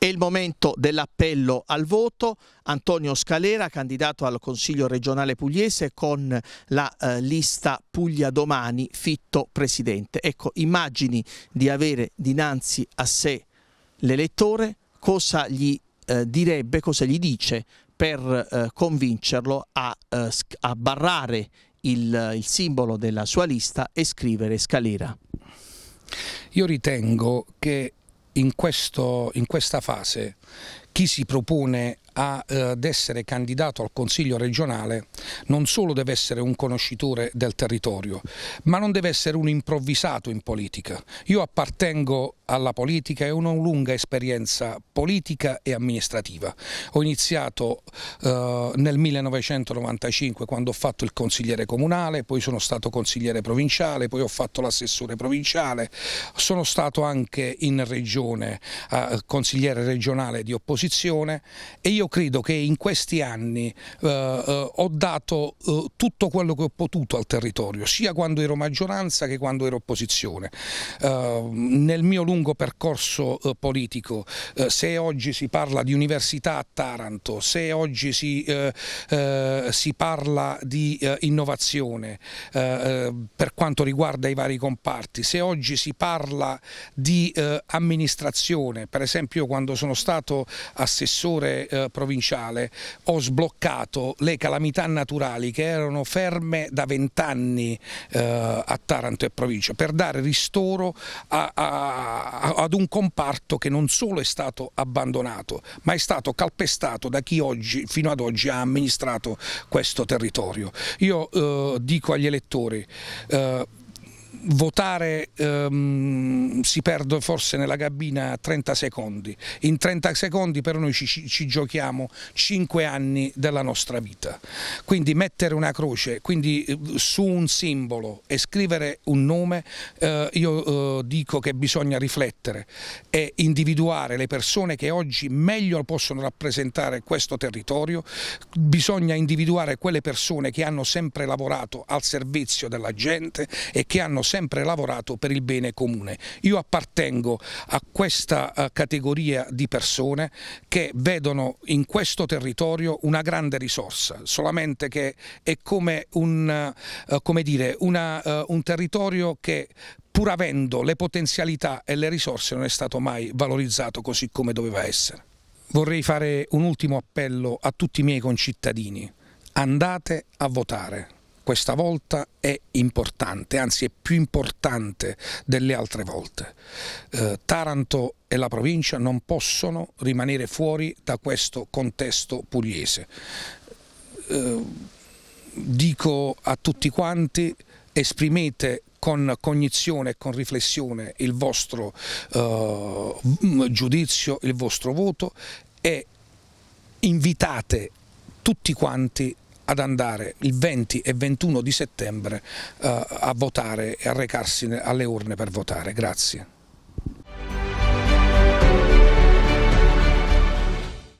È il momento dell'appello al voto. Antonio Scalera, candidato al Consiglio regionale pugliese con la eh, lista Puglia Domani, fitto presidente. Ecco, immagini di avere dinanzi a sé l'elettore, cosa gli eh, direbbe, cosa gli dice per eh, convincerlo a, eh, a barrare il, il simbolo della sua lista e scrivere Scalera. Io ritengo che in, questo, in questa fase chi si propone eh, ad essere candidato al Consiglio regionale non solo deve essere un conoscitore del territorio, ma non deve essere un improvvisato in politica. Io appartengo alla politica e ho una lunga esperienza politica e amministrativa. Ho iniziato eh, nel 1995 quando ho fatto il consigliere comunale, poi sono stato consigliere provinciale, poi ho fatto l'assessore provinciale, sono stato anche in regione eh, consigliere regionale di opposizione e io credo che in questi anni eh, eh, ho dato eh, tutto quello che ho potuto al territorio, sia quando ero maggioranza che quando ero opposizione. Eh, nel mio lungo percorso eh, politico, eh, se oggi si parla di università a Taranto, se oggi si, si parla di innovazione per quanto riguarda i vari comparti, se oggi si parla di amministrazione, per esempio quando sono stato assessore eh, provinciale ho sbloccato le calamità naturali che erano ferme da vent'anni eh, a Taranto e provincia per dare ristoro a, a, ad un comparto che non solo è stato abbandonato ma è stato calpestato da chi oggi, fino ad oggi ha amministrato questo territorio. Io eh, dico agli elettori eh, votare ehm, si perde forse nella cabina 30 secondi, in 30 secondi per noi ci, ci, giochiamo 5 anni della nostra vita, quindi mettere una croce quindi, eh, su un simbolo e scrivere un nome eh, io eh, dico che bisogna riflettere e individuare le persone che oggi meglio possono rappresentare questo territorio, bisogna individuare quelle persone che hanno sempre lavorato al servizio della gente e che hanno sempre lavorato per il bene comune. Io appartengo a questa eh, categoria di persone che vedono in questo territorio una grande risorsa, solamente che è come un, eh, come dire, una, eh, un territorio che pur avendo le potenzialità e le risorse non è stato mai valorizzato così come doveva essere. Vorrei fare un ultimo appello a tutti i miei concittadini. Andate a votare questa volta è importante, anzi è più importante delle altre volte. Eh, Taranto e la provincia non possono rimanere fuori da questo contesto pugliese. Eh, dico a tutti quanti, esprimete con cognizione e con riflessione il vostro eh, giudizio, il vostro voto e invitate tutti quanti ad andare il 20 e 21 di settembre eh, a votare e a recarsi alle urne per votare. Grazie.